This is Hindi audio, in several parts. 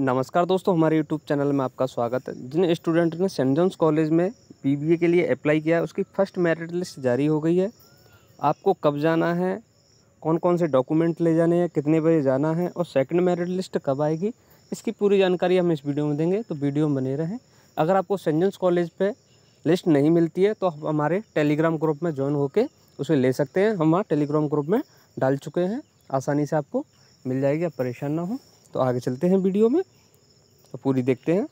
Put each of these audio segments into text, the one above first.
नमस्कार दोस्तों हमारे यूट्यूब चैनल में आपका स्वागत है जिन स्टूडेंट ने सेंट जॉन्स कॉलेज में बीबीए के लिए अप्लाई किया है उसकी फ़र्स्ट मेरिट लिस्ट जारी हो गई है आपको कब जाना है कौन कौन से डॉक्यूमेंट ले जाने हैं कितने बजे जाना है और सेकंड मेरिट लिस्ट कब आएगी इसकी पूरी जानकारी हम इस वीडियो में देंगे तो वीडियो में बने रहें अगर आपको सेंट जॉन्स कॉलेज पर लिस्ट नहीं मिलती है तो आप हमारे टेलीग्राम ग्रुप में ज्वाइन होकर उसे ले सकते हैं हम वहाँ टेलीग्राम ग्रुप में डाल चुके हैं आसानी से आपको मिल जाएगी आप परेशान ना हो तो आगे चलते हैं वीडियो में तो पूरी देखते हैं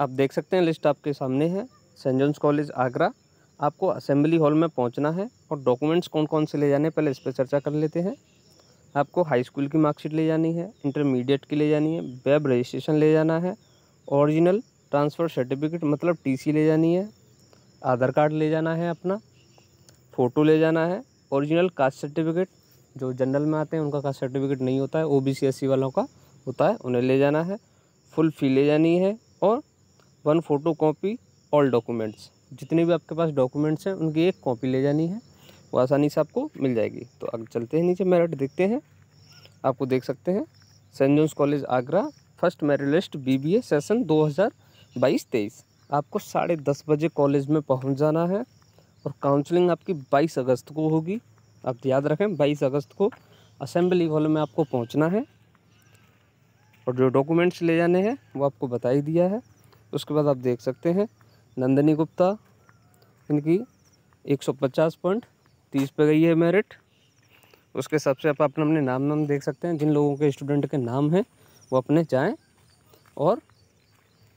आप देख सकते हैं लिस्ट आपके सामने है सेंट जॉन्स कॉलेज आगरा आपको असेंबली हॉल में पहुंचना है और डॉक्यूमेंट्स कौन कौन से ले जाने पहले इस पर चर्चा कर लेते हैं आपको हाई स्कूल की मार्कशीट ले जानी है इंटरमीडिएट की ले जानी है वेब रजिस्ट्रेशन ले जाना है ओरिजिनल ट्रांसफ़र सर्टिफिकेट मतलब टीसी ले जानी है आधार कार्ड ले जाना है अपना फ़ोटो ले जाना है ओरिजिनल कास्ट सर्टिफिकेट जो जनरल में आते हैं उनका कास्ट सर्टिफिकेट नहीं होता है O B C S C वालों का होता है उन्हें ले जाना है फुल फ़ी ले जानी है और one photo copy all documents जितने भी आपके पास डॉक्यूमेंट्स हैं उनकी एक कॉपी ले जानी है वो आसानी से आपको मिल जाएगी तो अब चलते हैं नीचे मेरिट देखते हैं आपको देख सकते हैं Saint Johns college Agra first merit list B B A session दो हज़ार बाईस तेईस आपको साढ़े दस बजे कॉलेज में पहुंच जाना है और काउंसलिंग आपकी बाईस अगस्त को होगी आप याद रखें बाईस अगस्त को असेंबली हॉल में आपको पहुंचना है और जो डॉक्यूमेंट्स ले जाने हैं वो आपको बता ही दिया है उसके बाद आप देख सकते हैं नंदनी गुप्ता इनकी 150 पॉइंट तीस पे गई है मेरिट उसके हिसाब से आप अपने अपने नाम नाम देख सकते हैं जिन लोगों के स्टूडेंट के नाम हैं वो अपने जाएं और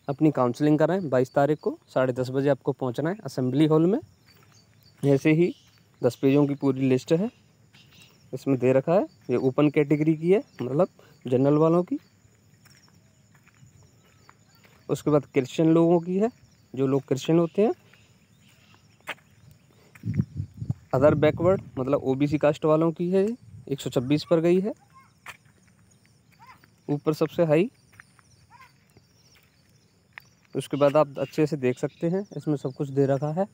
अपनी काउंसलिंग कराएं 22 तारीख को साढ़े दस बजे आपको पहुंचना है असम्बली हॉल में ऐसे ही दस पेजों की पूरी लिस्ट है इसमें दे रखा है ये ओपन कैटेगरी की है मतलब जनरल वालों की उसके बाद क्रिश्चियन लोगों की है जो लोग क्रिश्चियन होते हैं अदर बैकवर्ड मतलब ओबीसी कास्ट वालों की है एक सौ छब्बीस पर गई है ऊपर सबसे हाई उसके बाद आप अच्छे से देख सकते हैं इसमें सब कुछ दे रखा है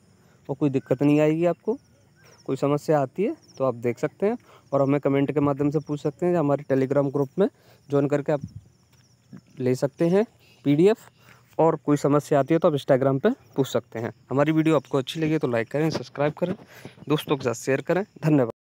और कोई दिक्कत नहीं आएगी आपको कोई समस्या आती है तो आप देख सकते हैं और हमें कमेंट के माध्यम से पूछ सकते हैं या हमारे टेलीग्राम ग्रुप में ज्वाइन करके आप ले सकते हैं पीडीएफ और कोई समस्या आती है तो आप इंस्टाग्राम पे पूछ सकते हैं हमारी वीडियो आपको अच्छी लगी तो लाइक करें सब्सक्राइब करें दोस्तों के साथ शेयर करें धन्यवाद